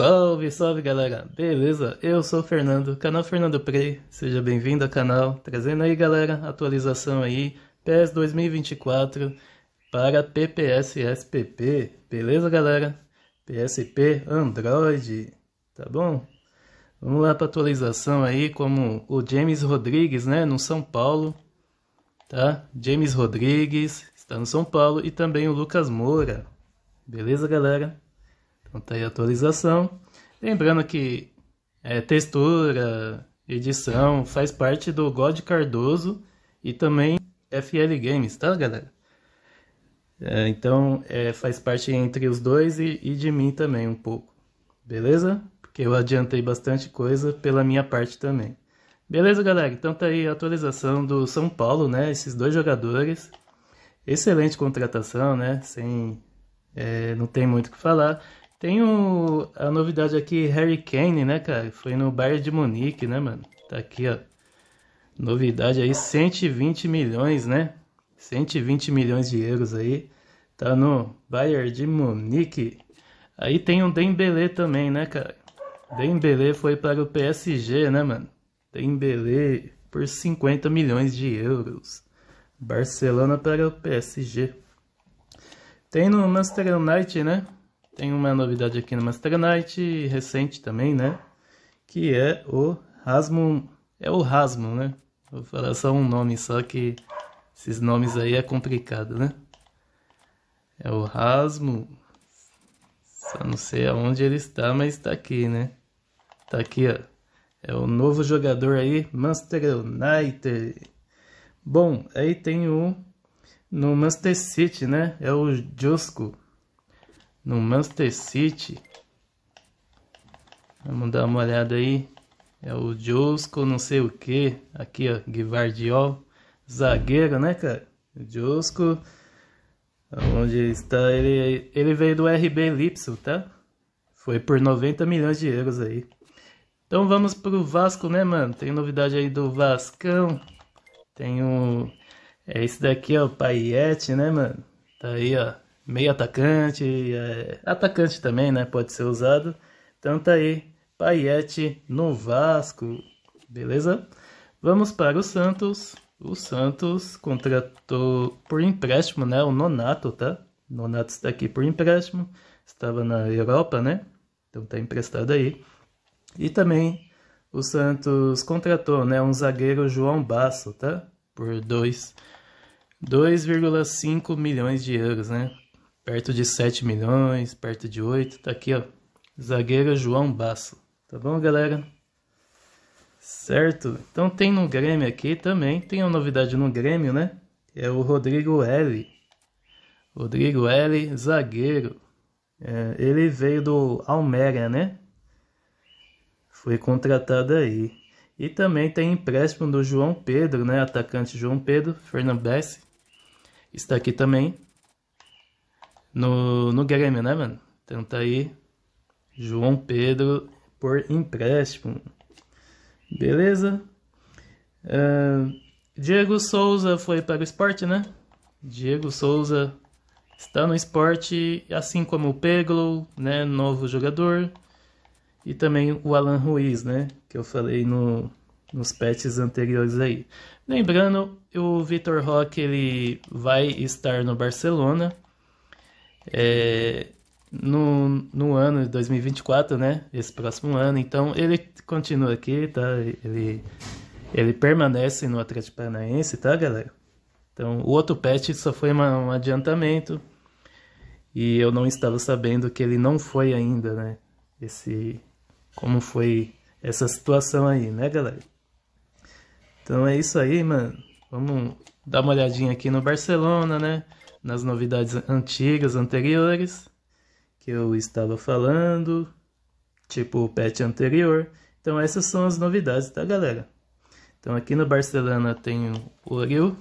Salve, salve galera, beleza? Eu sou o Fernando, canal Fernando Prey, seja bem-vindo ao canal, trazendo aí galera, atualização aí, PES 2024 para PPS SPP, beleza galera? PSP Android, tá bom? Vamos lá para atualização aí, como o James Rodrigues, né, no São Paulo, tá? James Rodrigues está no São Paulo e também o Lucas Moura, beleza galera? Então tá aí a atualização. Lembrando que é, textura, edição, faz parte do God Cardoso e também FL Games, tá galera? É, então é, faz parte entre os dois e, e de mim também um pouco, beleza? Porque eu adiantei bastante coisa pela minha parte também. Beleza, galera? Então tá aí a atualização do São Paulo, né? Esses dois jogadores. Excelente contratação, né? Sem, é, não tem muito o que falar. Tem um, a novidade aqui, Harry Kane, né, cara? Foi no Bayern de Munique, né, mano? Tá aqui, ó. Novidade aí, 120 milhões, né? 120 milhões de euros aí. Tá no Bayern de Munique. Aí tem um Dembele também, né, cara? Dembele foi para o PSG, né, mano? Dembele por 50 milhões de euros. Barcelona para o PSG. Tem no Manchester United, né? Tem uma novidade aqui Master Knight, recente também, né? Que é o Rasmo. É o Rasmo, né? Vou falar só um nome só que esses nomes aí é complicado, né? É o Rasmo. Só não sei aonde ele está, mas está aqui, né? Está aqui, ó. É o novo jogador aí, Manchester United. Bom, aí tem o no Manchester City, né? É o Josco no Manchester City. Vamos dar uma olhada aí. É o Josco, não sei o que. Aqui, ó, Guivardiol. Zagueiro, né, cara? O Josco. Onde está ele? Ele veio do RB Lipso, tá? Foi por 90 milhões de euros aí. Então vamos pro Vasco, né, mano? Tem novidade aí do Vascão. Tem o. É esse daqui, ó, o Paiete, né, mano? Tá aí, ó meio atacante, é, atacante também, né? Pode ser usado. Então tá aí, Paiete no Vasco, beleza? Vamos para o Santos. O Santos contratou por empréstimo, né? O Nonato, tá? Nonato está aqui por empréstimo. Estava na Europa, né? Então tá emprestado aí. E também o Santos contratou, né? Um zagueiro João Basso, tá? Por 2,5 milhões de euros, né? perto de 7 milhões, perto de 8, tá aqui, ó. Zagueiro João Basso, tá bom, galera? Certo? Então tem no Grêmio aqui também, tem uma novidade no Grêmio, né? É o Rodrigo L. Rodrigo L, zagueiro. É, ele veio do Almeria, né? Foi contratado aí. E também tem empréstimo do João Pedro, né? Atacante João Pedro Fernandes. Está aqui também no, no Grêmio, né, mano? Tenta aí. João Pedro por empréstimo. Beleza? Uh, Diego Souza foi para o esporte, né? Diego Souza está no esporte, assim como o Peglo, né? Novo jogador. E também o Alan Ruiz, né? Que eu falei no, nos patches anteriores aí. Lembrando, o Vitor Roque ele vai estar no Barcelona é, no, no ano de 2024, né? Esse próximo ano. Então ele continua aqui, tá? Ele, ele permanece no Atlético Paranaense, tá, galera? Então o outro patch só foi uma, um adiantamento e eu não estava sabendo que ele não foi ainda, né? Esse como foi essa situação aí, né, galera? Então é isso aí, mano. Vamos dar uma olhadinha aqui no Barcelona, né? nas novidades antigas, anteriores, que eu estava falando, tipo o patch anterior. Então essas são as novidades, tá galera? Então aqui no Barcelona tem o Oriol,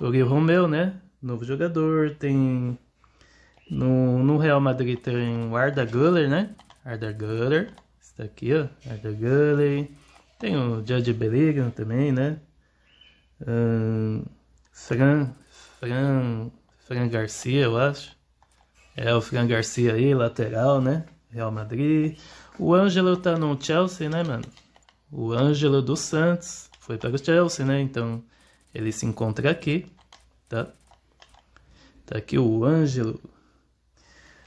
Oriol Romeu, né? Novo jogador, tem... No, no Real Madrid tem o Arda Guller, né? Arda Guller, está aqui, ó, Arda Guller. Tem o Judge Bellingham também, né? Um, Fran Fran, Fran Garcia, eu acho. É o Fran Garcia aí, lateral, né? Real Madrid. O Ângelo tá no Chelsea, né, mano? O Ângelo do Santos foi para o Chelsea, né? Então ele se encontra aqui, tá? Tá aqui o Ângelo.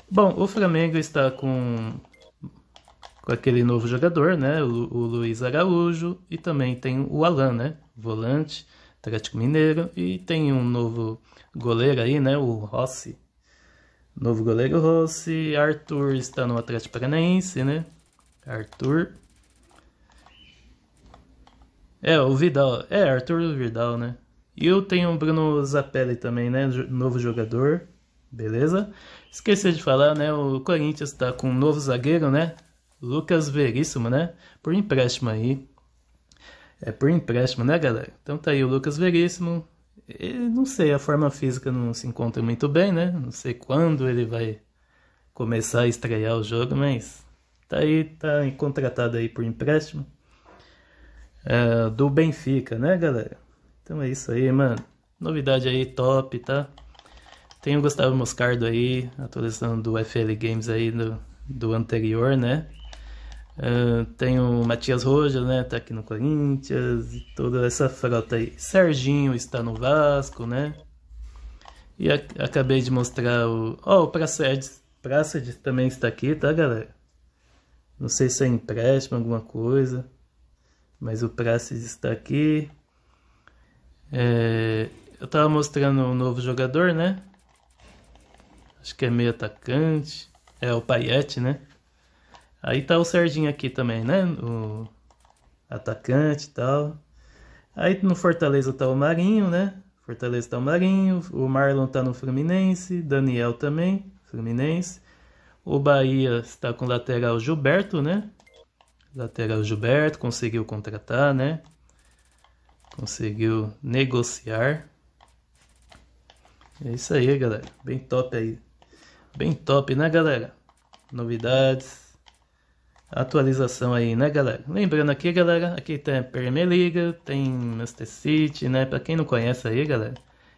Bom, o Flamengo está com, com aquele novo jogador, né? O, o Luiz Araújo e também tem o Alan, né? Volante. Atlético Mineiro. E tem um novo goleiro aí, né? O Rossi. Novo goleiro Rossi. Arthur está no Atlético Paranaense, né? Arthur. É, o Vidal. É, Arthur Vidal, né? E eu tenho o Bruno Zapelli também, né? Novo jogador. Beleza? Esqueci de falar, né? O Corinthians está com um novo zagueiro, né? Lucas Veríssimo, né? Por empréstimo aí é por empréstimo, né, galera? Então tá aí o Lucas Veríssimo. Ele, não sei, a forma física não se encontra muito bem, né? Não sei quando ele vai começar a estrear o jogo, mas tá aí, tá contratado aí por empréstimo. É, do Benfica, né, galera? Então é isso aí, mano. Novidade aí top, tá? Tem o Gustavo Moscardo aí, atualizando do FL Games aí do, do anterior, né? Uh, tem o Matias Rojas, né? Tá aqui no Corinthians e toda essa frota aí. Serginho está no Vasco, né? E a, acabei de mostrar o. Ó, oh, o Pracedes. Pracedes também está aqui, tá, galera? Não sei se é empréstimo, alguma coisa. Mas o Pracedes está aqui. É... Eu tava mostrando um novo jogador, né? Acho que é meio atacante. É o Paiete, né? Aí tá o Serginho aqui também, né? O atacante e tal. Aí no Fortaleza tá o Marinho, né? Fortaleza tá o Marinho, o Marlon tá no Fluminense, Daniel também, Fluminense. O Bahia está com o lateral Gilberto, né? Lateral Gilberto conseguiu contratar, né? Conseguiu negociar. É isso aí, galera. Bem top aí. Bem top, né, galera? Novidades atualização aí, né, galera? Lembrando aqui, galera, aqui tem Premier League, tem Manchester City, né? Pra quem não conhece aí, galera,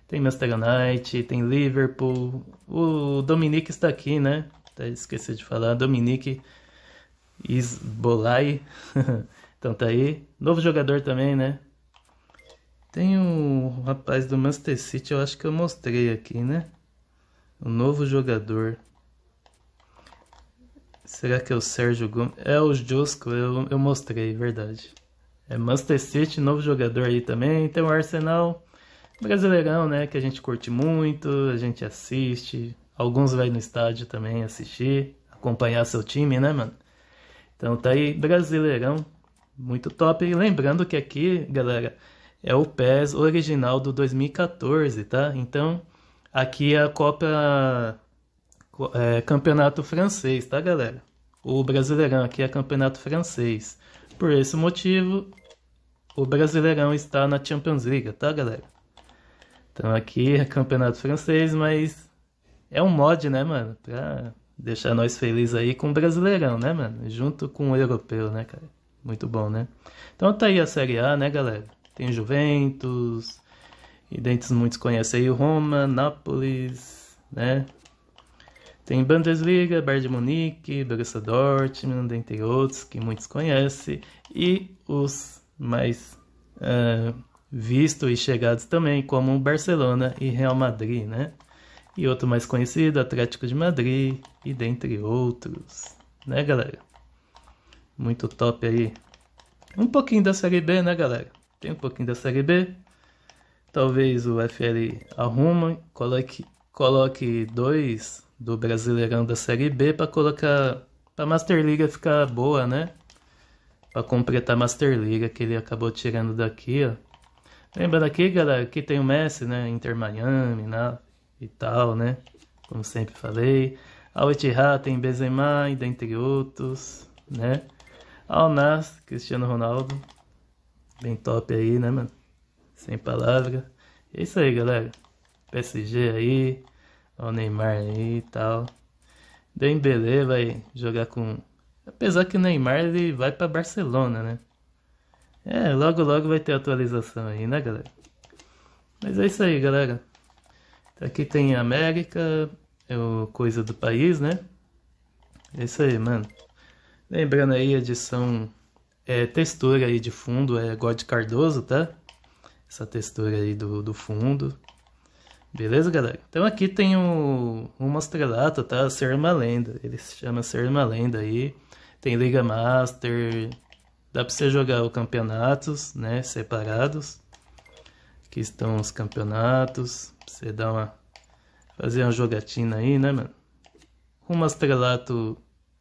tem Manchester United, tem Liverpool. O Dominique está aqui, né? Até esqueci de falar, Dominique Isbolai. então tá aí. Novo jogador também, né? Tem um rapaz do Manchester City, eu acho que eu mostrei aqui, né? O um novo jogador. Será que é o Sérgio Gomes? É o Jusco, eu, eu mostrei, verdade. É Manchester City, novo jogador aí também. Tem o Arsenal Brasileirão, né? Que a gente curte muito, a gente assiste. Alguns vai no estádio também assistir, acompanhar seu time, né, mano? Então tá aí, Brasileirão, muito top. E lembrando que aqui, galera, é o PES original do 2014, tá? Então, aqui é a Copa é, campeonato francês, tá, galera? O Brasileirão aqui é campeonato francês. Por esse motivo, o Brasileirão está na Champions League, tá, galera? Então aqui é campeonato francês, mas é um mod, né, mano? Pra deixar nós felizes aí com o Brasileirão, né, mano? Junto com o europeu, né, cara? Muito bom, né? Então tá aí a Série A, né, galera? Tem Juventus, e dentes muitos conhecem aí o Roma, Nápoles, né? Tem Bundesliga, Bayern de Munique, Borussia Dortmund, entre outros que muitos conhecem, e os mais uh, vistos e chegados também, como Barcelona e Real Madrid, né? E outro mais conhecido, Atlético de Madrid, e dentre outros, né, galera? Muito top aí. Um pouquinho da Série B, né, galera? Tem um pouquinho da Série B. Talvez o FL arruma, coloque, coloque dois do Brasileirão da Série B para colocar para Master Liga ficar boa, né? Para completar a Master Liga que ele acabou tirando daqui, ó. Lembra daqui, galera, que tem o Messi, né? Inter Miami, né? E tal, né? Como sempre falei. Al Ittihad tem Benzema, dentre outros, né? Al Nas, Cristiano Ronaldo. Bem top aí, né, mano? Sem palavra. É isso aí, galera. PSG aí o Neymar aí e tal. Dembele vai jogar com. Apesar que o Neymar ele vai para Barcelona, né? É, logo logo vai ter atualização aí, né, galera? Mas é isso aí, galera. Aqui tem a América, é o coisa do país, né? É isso aí, mano. Lembrando aí, a edição é textura aí de fundo, é God Cardoso, tá? Essa textura aí do, do fundo. Beleza, galera? Então aqui tem o, o Mastralato, tá? Ser uma lenda. Ele se chama Ser uma lenda aí. Tem Liga Master. Dá pra você jogar os campeonatos, né? Separados. Aqui estão os campeonatos. Pra você dar uma. Fazer uma jogatina aí, né, mano? O mostrelato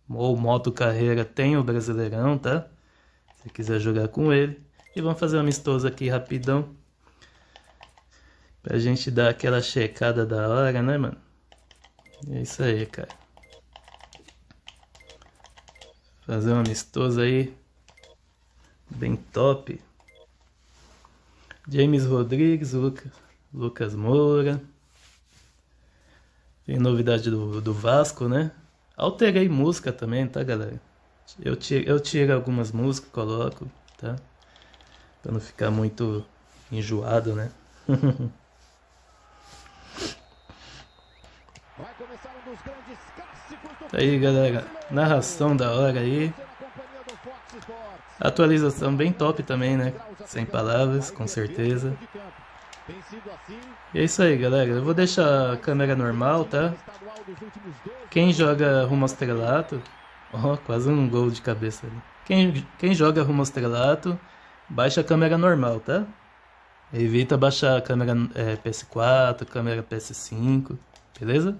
ou Moto Carreira tem o Brasileirão, tá? Se você quiser jogar com ele. E vamos fazer um amistoso aqui rapidão. Pra gente dar aquela checada da hora, né, mano? É isso aí, cara. Fazer um amistoso aí. Bem top. James Rodrigues, Lucas, Lucas Moura. Tem novidade do, do Vasco, né? Alterei música também, tá, galera? Eu tiro, eu tiro algumas músicas, coloco, tá? Pra não ficar muito enjoado, né? Tá aí galera, narração da hora aí. Atualização bem top também, né? Sem palavras, com certeza. Assim. E é isso aí galera, eu vou deixar a câmera normal, tá? Quem joga rumo ao estrelato, ó, oh, quase um gol de cabeça ali. Quem, quem joga rumo ao estrelato, baixa a câmera normal, tá? Evita baixar a câmera é, PS4, câmera PS5, beleza?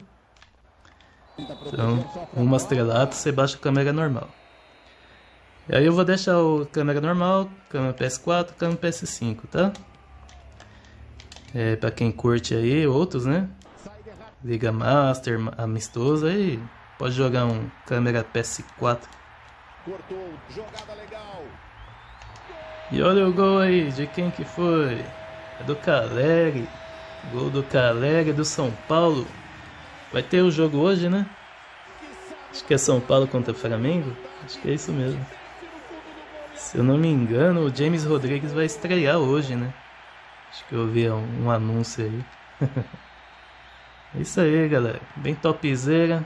Então, uma estrelada, você baixa a câmera normal. E aí eu vou deixar o câmera normal, câmera PS4, câmera PS5, tá? É, pra quem curte aí, outros, né? Liga Master, amistoso, aí pode jogar um câmera PS4. Cortou, jogada legal. E olha o gol aí, de quem que foi? É do Caleri. Gol do Caleri do São Paulo. Vai ter o jogo hoje, né? Acho que é São Paulo contra Flamengo. Acho que é isso mesmo. Se eu não me engano, o James Rodrigues vai estrear hoje, né? Acho que eu ouvi um, um anúncio aí. é isso aí, galera. Bem topzera.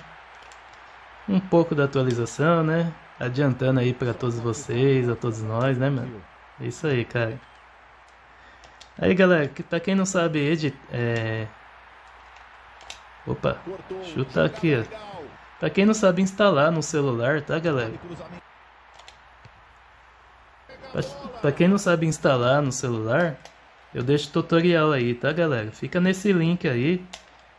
Um pouco da atualização, né? Adiantando aí para todos vocês, a todos nós, né, mano? É isso aí, cara. Aí, galera, pra quem não sabe, edit, é, Opa, chuta aqui, ó. Pra quem não sabe instalar no celular, tá galera? Pra, pra, quem não sabe instalar no celular, eu deixo tutorial aí, tá galera? Fica nesse link aí,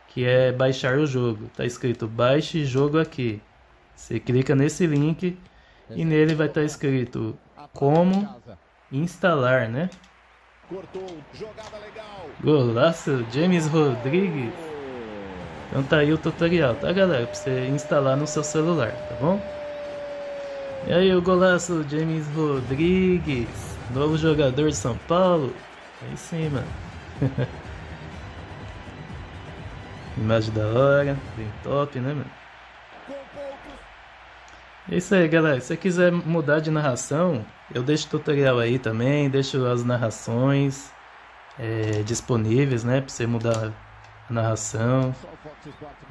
que é baixar o jogo. Tá escrito baixe jogo aqui. Você clica nesse link e nele vai estar tá escrito como instalar, né? Golaço James Rodrigues. Então tá aí o tutorial, tá galera? Pra você instalar no seu celular, tá bom? E aí o golaço James Rodrigues, novo jogador de São Paulo. É aí sim, mano. Imagem da hora, bem top, né, mano? É isso aí, galera. Se você quiser mudar de narração, eu deixo o tutorial aí também, deixo as narrações é, disponíveis, né? Pra você mudar narração.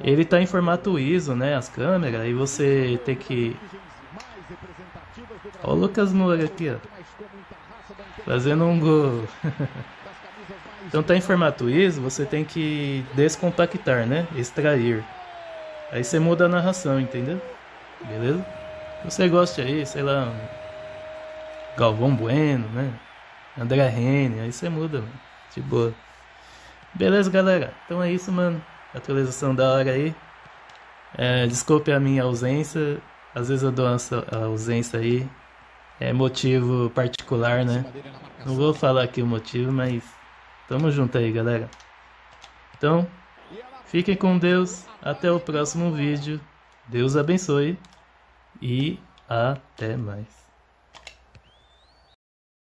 Ele tá em formato ISO, né? As câmeras, e você tem que. Olha o Lucas Moura aqui, ó. Fazendo um gol. então tá em formato ISO, você tem que descompactar, né? Extrair. Aí você muda a narração, entendeu? Beleza? Você gosta aí, sei lá. Galvão Bueno, né? André Rene, aí você muda, mano. De boa. Beleza, galera? Então é isso, mano. Atualização da hora aí. É, desculpe a minha ausência. Às vezes eu dou a ausência aí. É motivo particular, né? Não vou falar aqui o motivo, mas tamo junto aí, galera. Então, fiquem com Deus. Até o próximo vídeo. Deus abençoe. E até mais.